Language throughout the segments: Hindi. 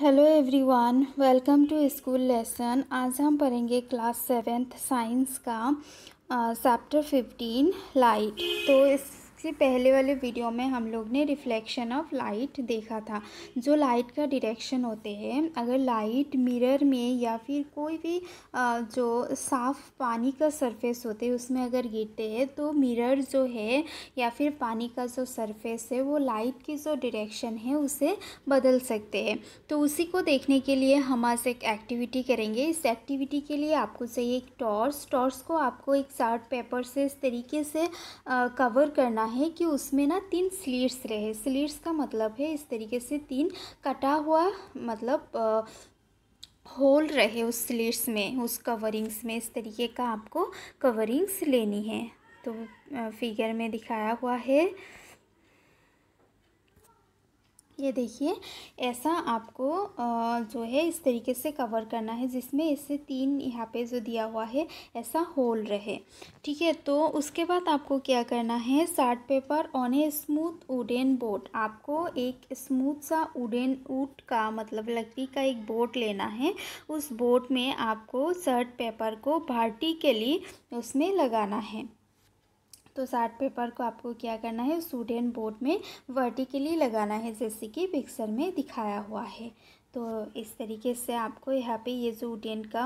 hello everyone welcome to school lesson आज हम पढ़ेंगे क्लास सेवेंथ साइंस का चैप्टर फिफ्टीन लाइट तो इस इससे पहले वाले वीडियो में हम लोग ने रिफ्लेक्शन ऑफ लाइट देखा था जो लाइट का डिरेक्शन होते हैं अगर लाइट मिरर में या फिर कोई भी जो साफ़ पानी का सरफेस होते है उसमें अगर गिरते हैं तो मिरर जो है या फिर पानी का जो सरफेस है वो लाइट की जो डिरेक्शन है उसे बदल सकते हैं तो उसी को देखने के लिए हम आज एक एक्टिविटी करेंगे इस एक्टिविटी के लिए आपको चाहिए एक टॉर्च टॉर्च को आपको एक चार्ट पेपर से इस तरीके से कवर करना है कि उसमें ना तीन स्लीट्स रहे स्लीट्स का मतलब है इस तरीके से तीन कटा हुआ मतलब आ, होल रहे उस स्लीट्स में उस कवरिंग्स में इस तरीके का आपको कवरिंग्स लेनी है तो फिगर में दिखाया हुआ है ये देखिए ऐसा आपको जो है इस तरीके से कवर करना है जिसमें इससे तीन यहाँ पे जो दिया हुआ है ऐसा होल रहे ठीक है तो उसके बाद आपको क्या करना है साट paper on a smooth wooden board आपको एक स्मूथ सा वुडेन ऊट का मतलब लकड़ी का एक बोट लेना है उस बोट में आपको सर्ट पेपर को भार्टी के लिए उसमें लगाना है तो साठ पेपर को आपको क्या करना है स्टूडेंट बोर्ड में वर्टिकली लगाना है जैसे कि पिक्सर में दिखाया हुआ है तो इस तरीके से आपको यहाँ पे ये जो उडेन का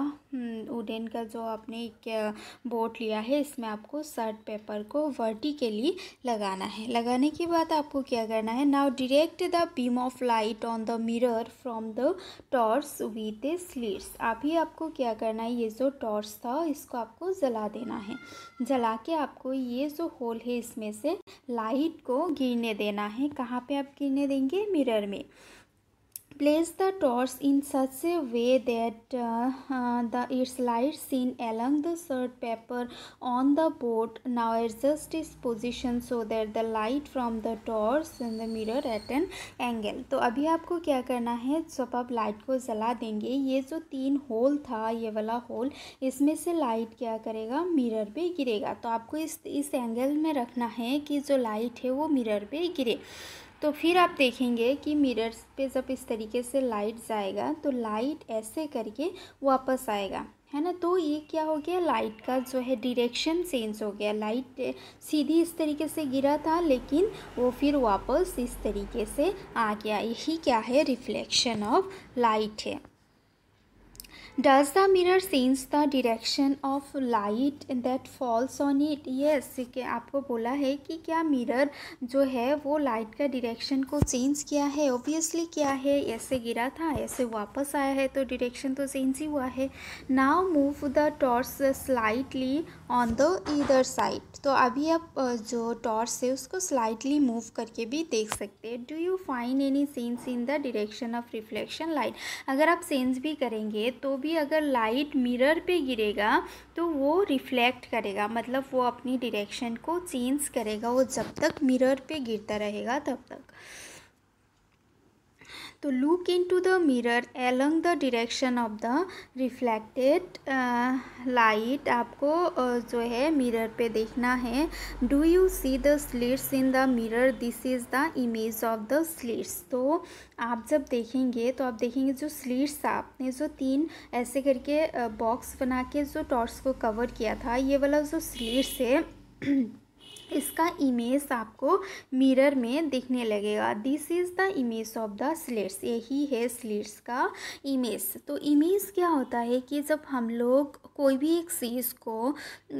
उडेन हम्म, का जो आपने एक बोट लिया है इसमें आपको सर्ट पेपर को वर्टिकली लगाना है लगाने के बाद आपको क्या करना है now direct the beam of light on the mirror from the torch with a slits अभी आपको क्या करना है ये जो टॉर्च था इसको आपको जला देना है जला के आपको ये जो होल है इसमें से लाइट को गिरने देना है कहाँ पर आप गिरने देंगे मिरर में place the torch in such a way that uh, uh, the its light seen along the third paper on the board now adjust its position so that the light from the torch in the mirror at an angle to abhi aapko kya karna hai जब आप light ko jala denge ye jo teen hole tha ye wala hole isme se light kya karega mirror pe girega to aapko is is angle mein rakhna hai ki jo light hai wo mirror pe gire तो फिर आप देखेंगे कि मिरर्स पे जब इस तरीके से लाइट जाएगा तो लाइट ऐसे करके वापस आएगा है ना तो ये क्या हो गया लाइट का जो है डिरेक्शन चेंज हो गया लाइट सीधी इस तरीके से गिरा था लेकिन वो फिर वापस इस तरीके से आ गया यही क्या है रिफ्लेक्शन ऑफ लाइट है does the mirror sense the direction of light that falls on it Yes, कि आपको बोला है कि क्या मिरर जो है वो लाइट का डिरेक्शन को चेंज किया है ऑब्वियसली क्या है ऐसे गिरा था ऐसे वापस आया है तो डिरेक्शन तो चेंज ही हुआ है now move the torch slightly on the either side तो अभी आप जो टॉर्च है उसको स्लाइटली मूव करके भी देख सकते हैं do you find any sense in the direction of reflection light अगर आप सेंस भी करेंगे तो भी अगर लाइट मिरर पे गिरेगा तो वो रिफ्लेक्ट करेगा मतलब वो अपनी डिरेक्शन को चेंज करेगा वो जब तक मिरर पे गिरता रहेगा तब तक तो look into the mirror along the direction of the reflected light आपको uh, जो है मिरर पे देखना है do you see the slits in the mirror this is the image of the slits तो आप जब देखेंगे तो आप देखेंगे जो स्लिट्स आपने जो तीन ऐसे करके बॉक्स uh, बना के जो टॉर्च को कवर किया था ये वाला जो स्लिट्स है इसका इमेज आपको मिरर में दिखने लगेगा this is the image of the slits यही है स्लेट्स का इमेज तो इमेज क्या होता है कि जब हम लोग कोई भी एक चीज को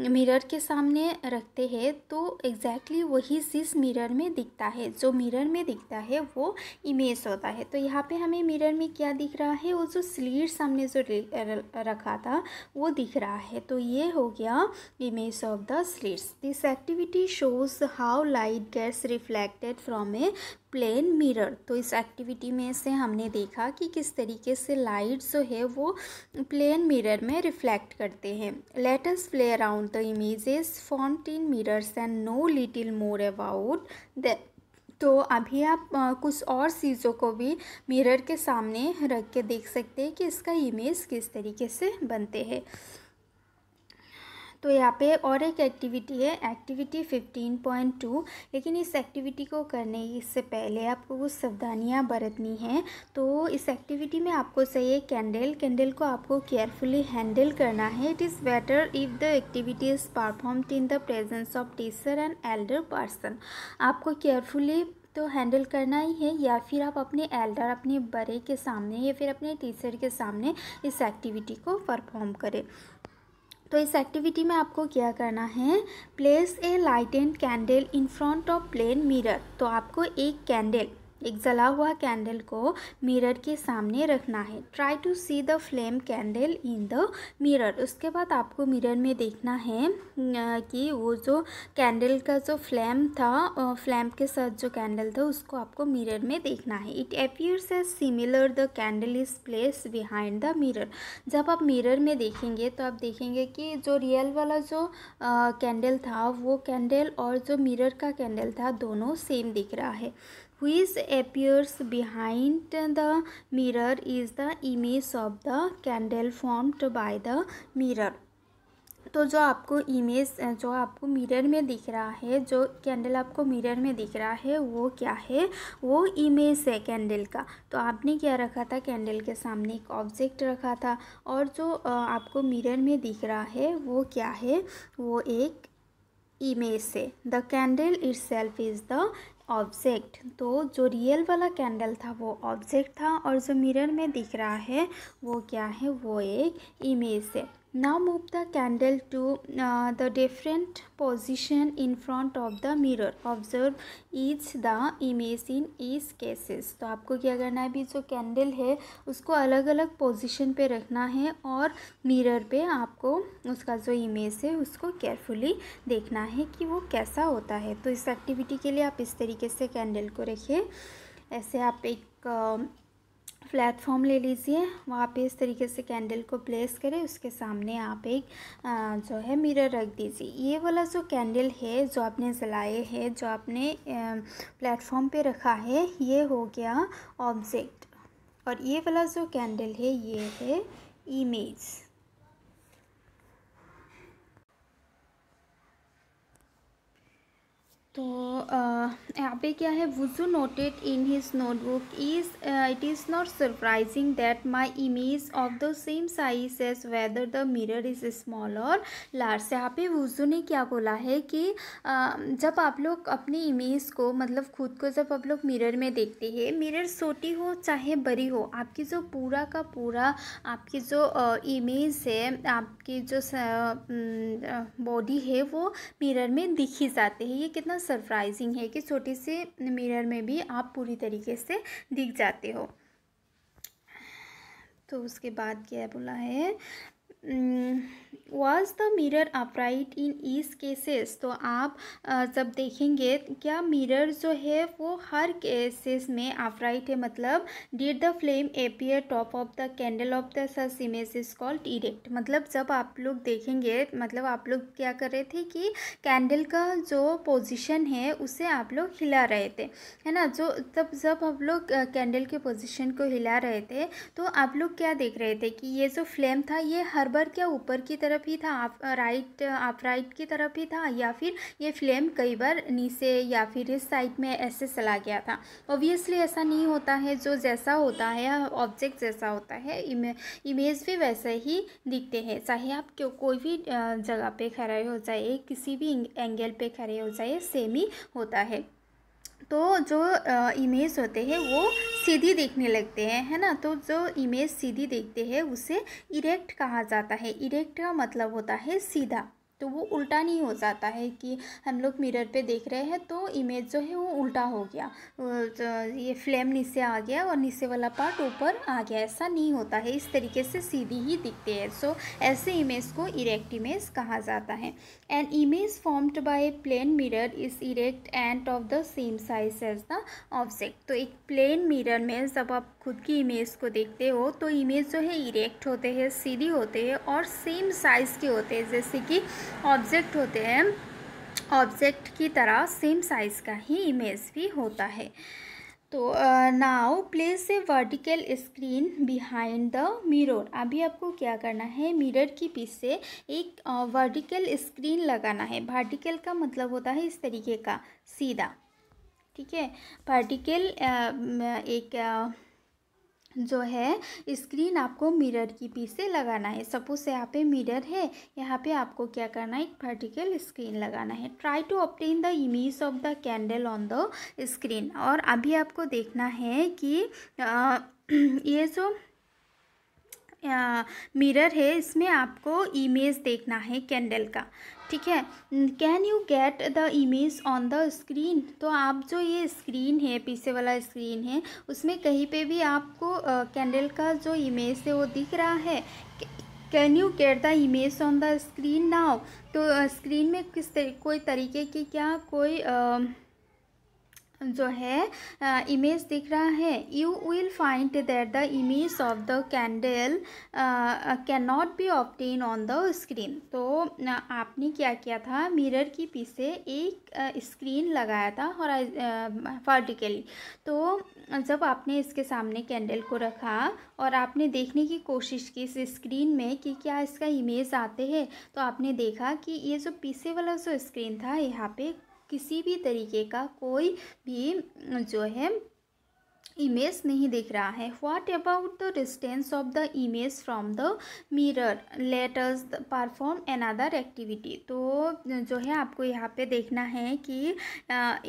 मिरर के सामने रखते हैं तो एग्जैक्टली वही चीज मिरर में दिखता है जो मिरर में दिखता है वो इमेज होता है तो यहाँ पे हमें मिरर में क्या दिख रहा है वो जो स्लीट सामने जो रखा था वो दिख रहा है तो ये हो गया image of the slits this activity shows how light gets reflected from a plane mirror तो इस एक्टिविटी में से हमने देखा कि किस तरीके से लाइट्स जो है वो प्लेन मिरर में रिफ्लेक्ट करते हैं let's play around the images form in mirrors and know little more about the तो अभी आप आ, कुछ और चीज़ों को भी मिरर के सामने रख के देख सकते हैं कि इसका इमेज किस तरीके से बनते हैं तो यहाँ पे और एक एक्टिविटी है एक्टिविटी फिफ्टीन पॉइंट टू लेकिन इस एक्टिविटी को करने इससे पहले आपको कुछ सावधानियाँ बरतनी हैं तो इस एक्टिविटी में आपको चाहिए कैंडल कैंडल को आपको केयरफुली हैंडल करना है it is better if the activity is performed in the presence of teacher and elder person आपको केयरफुली तो हैंडल करना ही है या फिर आप अपने एल्डर अपने बड़े के सामने या फिर अपने टीचर के सामने इस एक्टिविटी को परफॉर्म करें तो इस एक्टिविटी में आपको क्या करना है place a light and candle in front of plane mirror तो आपको एक कैंडल एक जला हुआ कैंडल को मिरर के सामने रखना है try to see the flame candle in the mirror उसके बाद आपको मिरर में देखना है कि वो जो कैंडल का जो फ्लेम था फ्लेम के साथ जो कैंडल था उसको आपको मिरर में देखना है it appears as similar the candle is place behind the mirror जब आप मिरर में देखेंगे तो आप देखेंगे कि जो रियल वाला जो कैंडल था वो कैंडल और जो मिरर का कैंडल था दोनों सेम दिख रहा है which appears behind the mirror is the image of the candle formed by the mirror तो जो आपको इमेज जो आपको मिरर में दिख रहा है जो कैंडल आपको मिरर में दिख रहा है वो क्या है वो इमेज है कैंडल का तो आपने क्या रखा था कैंडल के सामने एक ऑब्जेक्ट रखा था और जो आपको मिरर में दिख रहा है वो क्या है वो एक इमेज है the candle itself is the object तो जो रियल वाला कैंडल था वो ऑब्जेक्ट था और जो मिरर में दिख रहा है वो क्या है वो एक इमेज है now move the candle to uh, the different position in front of the mirror observe each the image in each cases तो आपको क्या करना है भी जो कैंडल है उसको अलग अलग पोजिशन पर रखना है और मिरर पर आपको उसका जो इमेज है उसको केयरफुली देखना है कि वो कैसा होता है तो इस एक्टिविटी के लिए आप इस तरीके से कैंडल को रखें ऐसे आप एक प्लेटफॉर्म ले लीजिए वहाँ पे इस तरीके से कैंडल को प्लेस करें उसके सामने आप एक जो है मिरर रख दीजिए ये वाला जो कैंडल है जो आपने जलाए है जो आपने प्लेटफॉर्म पे रखा है ये हो गया ऑब्जेक्ट और ये वाला जो कैंडल है ये है इमेज तो यहाँ पे क्या है Boojho noted in his notebook is it is not surprising that my image of the same size as whether the mirror is small और लार्ज यहाँ पे वुजू ने क्या बोला है कि uh, जब आप लोग अपनी इमेज को मतलब खुद को जब आप लोग मिरर में देखते हैं मिरर छोटी हो चाहे बड़ी हो आपकी जो पूरा का पूरा आपकी जो इमेज uh, है आपकी जो बॉडी uh, है वो मिरर में दिखी जाते हैं ये कितना सरप्राइजिंग है कि छोटे से मिरर में भी आप पूरी तरीके से दिख जाते हो तो उसके बाद क्या बोला है was the mirror upright in these cases तो आप जब देखेंगे क्या मिरर जो है वो हर केसेस में अपराइट है मतलब did the flame appear top of the candle of the such image is called erect मतलब जब आप लोग देखेंगे मतलब आप लोग क्या कर रहे थे कि कैंडल का जो पोजिशन है उसे आप लोग हिला रहे थे है ना जो तब जब हम लोग कैंडल के पोजिशन को हिला रहे थे तो आप लोग क्या देख रहे थे कि ये जो फ्लेम था ये हर बराबर क्या ऊपर की तरफ ही था आप राइट आप राइट की तरफ ही था या फिर ये फ्लेम कई बार नीचे या फिर इस साइड में ऐसे चला गया था ऑब्वियसली ऐसा नहीं होता है जो जैसा होता है ऑब्जेक्ट जैसा होता है इमे, इमेज भी वैसे ही दिखते हैं चाहे आप क्यों कोई भी जगह पे खड़े हो जाए किसी भी एंगल पे खड़े हो जाए सेम ही होता है तो जो इमेज होते हैं वो सीधी देखने लगते हैं है ना तो जो इमेज सीधी देखते हैं उसे इरेक्ट कहा जाता है इरेक्ट का मतलब होता है सीधा तो वो उल्टा नहीं हो जाता है कि हम लोग मिरर पे देख रहे हैं तो इमेज जो है वो उल्टा हो गया तो ये फ्लेम नीचे आ गया और नीचे वाला पार्ट ऊपर आ गया ऐसा नहीं होता है इस तरीके से सीधी ही दिखते हैं सो ऐसे इमेज को इरेक्ट इमेज कहा जाता है an image formed by plane mirror is erect and of the same size as the object तो एक प्लेन मिरर में जब आप खुद की इमेज को देखते हो तो इमेज जो है इरेक्ट होते हैं सीधी होते हैं और सेम साइज़ के होते हैं जैसे कि ऑब्जेक्ट होते हैं ऑब्जेक्ट की तरह सेम साइज़ का ही इमेज भी होता है तो now place a vertical screen behind the mirror अभी आपको क्या करना है मिरर की पीछे एक वर्टिकल स्क्रीन लगाना है वर्टिकल का मतलब होता है इस तरीके का सीधा ठीक है वर्टिकल एक जो है स्क्रीन आपको मिरर की पीछे लगाना है सपोज यहाँ पे मिरर है यहाँ पे आपको क्या करना है एक वर्टिकल स्क्रीन लगाना है try to obtain the image of the candle on the screen और अभी आपको देखना है कि आ, ये जो मिरर है इसमें आपको इमेज देखना है कैंडल का ठीक है can you get the image on the screen तो आप जो ये स्क्रीन है पीछे वाला स्क्रीन है उसमें कहीं पे भी आपको कैंडल का जो इमेज है वो दिख रहा है can you get the image on the screen now तो स्क्रीन में किस तरी, कोई तरीके की क्या कोई आ, जो है इमेज दिख रहा है you will find that the image of the candle cannot be obtained on the screen तो आपने क्या किया था मिरर के पीछे एक स्क्रीन लगाया था और वर्टिकली तो जब आपने इसके सामने कैंडल को रखा और आपने देखने की कोशिश की इस स्क्रीन में कि क्या इसका इमेज आते हैं तो आपने देखा कि ये जो पीछे वाला जो स्क्रीन था यहाँ पे किसी भी तरीके का कोई भी जो है इमेज नहीं दिख रहा है what about the distance of the image from the mirror let's perform another activity तो जो है आपको यहाँ पे देखना है कि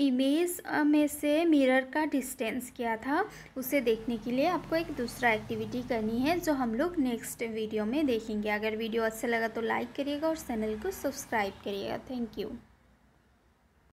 इमेज में से मिरर का डिस्टेंस क्या था उसे देखने के लिए आपको एक दूसरा एक्टिविटी करनी है जो हम लोग नेक्स्ट वीडियो में देखेंगे अगर वीडियो अच्छा लगा तो लाइक करिएगा और चैनल को सब्सक्राइब करिएगा थैंक यू